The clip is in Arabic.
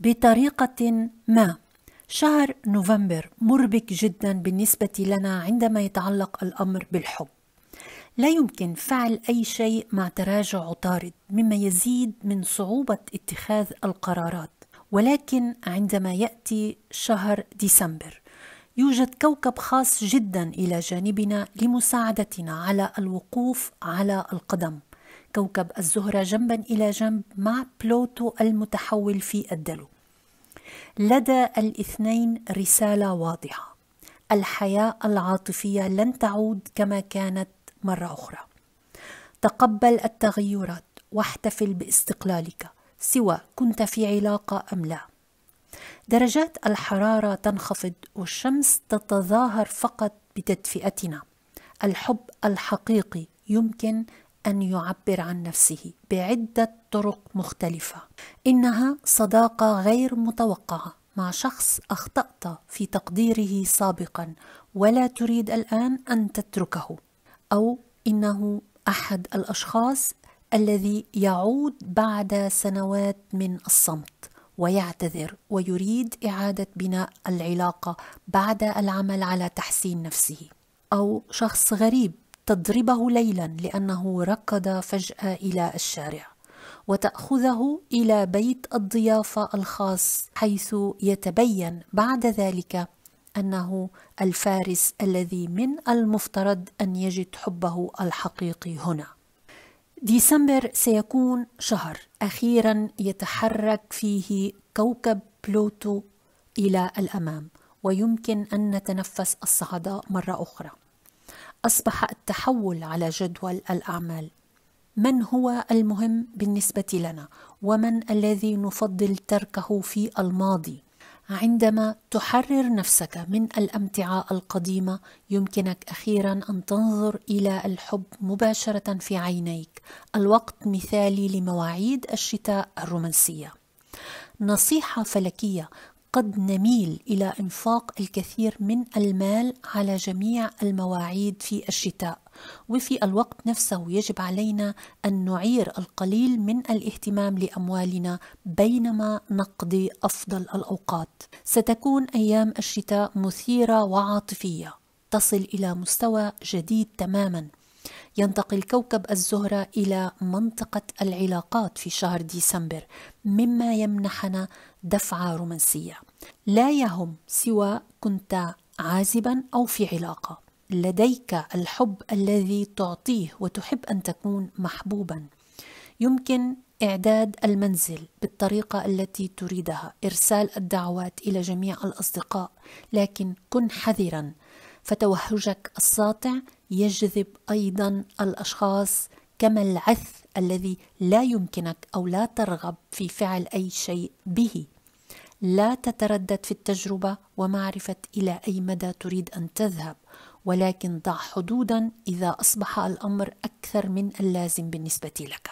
بطريقة ما شهر نوفمبر مربك جدا بالنسبة لنا عندما يتعلق الأمر بالحب لا يمكن فعل أي شيء مع تراجع عطارد مما يزيد من صعوبة اتخاذ القرارات ولكن عندما يأتي شهر ديسمبر يوجد كوكب خاص جدا إلى جانبنا لمساعدتنا على الوقوف على القدم كوكب الزهرة جنبا إلى جنب مع بلوتو المتحول في الدلو لدى الاثنين رسالة واضحة الحياة العاطفية لن تعود كما كانت مرة أخرى تقبل التغيرات واحتفل باستقلالك سواء كنت في علاقة أم لا درجات الحرارة تنخفض والشمس تتظاهر فقط بتدفئتنا الحب الحقيقي يمكن أن يعبر عن نفسه بعدة طرق مختلفة إنها صداقة غير متوقعة مع شخص أخطأت في تقديره سابقا ولا تريد الآن أن تتركه أو إنه أحد الأشخاص الذي يعود بعد سنوات من الصمت ويعتذر ويريد إعادة بناء العلاقة بعد العمل على تحسين نفسه أو شخص غريب تضربه ليلا لأنه ركض فجأة إلى الشارع وتأخذه إلى بيت الضيافة الخاص حيث يتبين بعد ذلك أنه الفارس الذي من المفترض أن يجد حبه الحقيقي هنا. ديسمبر سيكون شهر أخيرا يتحرك فيه كوكب بلوتو إلى الأمام ويمكن أن نتنفس الصعداء مرة أخرى. أصبح التحول على جدول الأعمال من هو المهم بالنسبة لنا ومن الذي نفضل تركه في الماضي عندما تحرر نفسك من الامتعه القديمه يمكنك اخيرا ان تنظر الى الحب مباشره في عينيك الوقت مثالي لمواعيد الشتاء الرومانسيه نصيحه فلكيه قد نميل الى انفاق الكثير من المال على جميع المواعيد في الشتاء وفي الوقت نفسه يجب علينا ان نعير القليل من الاهتمام لاموالنا بينما نقضي افضل الاوقات ستكون ايام الشتاء مثيره وعاطفيه تصل الى مستوى جديد تماما ينتقل كوكب الزهرة إلى منطقة العلاقات في شهر ديسمبر مما يمنحنا دفعة رومانسية لا يهم سوى كنت عازبا أو في علاقة لديك الحب الذي تعطيه وتحب أن تكون محبوبا يمكن إعداد المنزل بالطريقة التي تريدها إرسال الدعوات إلى جميع الأصدقاء لكن كن حذرا فتوهجك الساطع يجذب ايضا الاشخاص كما العث الذي لا يمكنك او لا ترغب في فعل اي شيء به لا تتردد في التجربه ومعرفه الى اي مدى تريد ان تذهب ولكن ضع حدودا اذا اصبح الامر اكثر من اللازم بالنسبه لك